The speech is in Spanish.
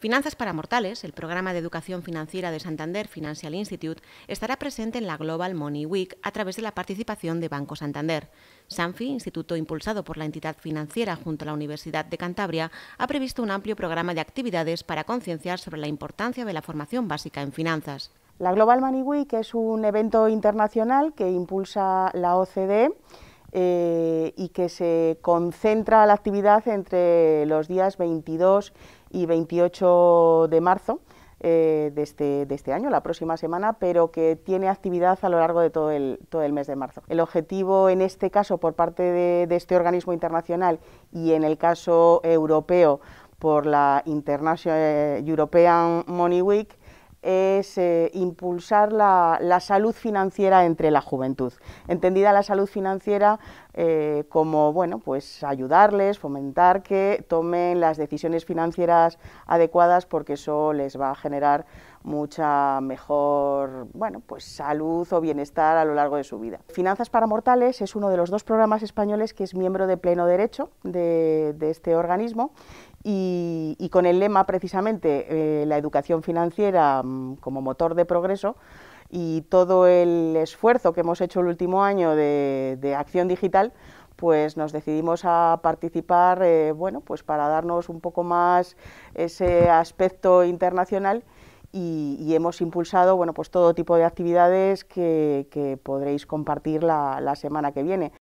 Finanzas para Mortales, el programa de educación financiera de Santander Financial Institute, estará presente en la Global Money Week a través de la participación de Banco Santander. Sanfi, instituto impulsado por la entidad financiera junto a la Universidad de Cantabria, ha previsto un amplio programa de actividades para concienciar sobre la importancia de la formación básica en finanzas. La Global Money Week es un evento internacional que impulsa la OCDE eh, y que se concentra la actividad entre los días 22 y 28 de marzo. Eh, de, este, de, este, año, la próxima semana, pero que tiene actividad a lo largo de todo el, todo el mes de marzo. El objetivo en este caso por parte de, este organismo internacional y en el caso europeo por la International European Money Week es eh, impulsar la, salud financiera entre la juventud. Entendida la salud financiera eh, como, bueno, pues ayudarles, fomentar que tomen las decisiones financieras adecuadas porque eso les va a generar mucha mejor, bueno, pues salud o bienestar a lo largo de su vida. Finanzas para Mortales es uno de los dos programas españoles que es miembro de pleno derecho de, este organismo y, con el lema precisamente eh, la educación financiera Mm, como motor de progreso y todo el esfuerzo que hemos hecho el último año de, acción digital, pues nos decidimos a participar, eh, bueno, pues para darnos un poco más ese aspecto internacional y, hemos impulsado, bueno, pues todo tipo de actividades que, podréis compartir la semana que viene.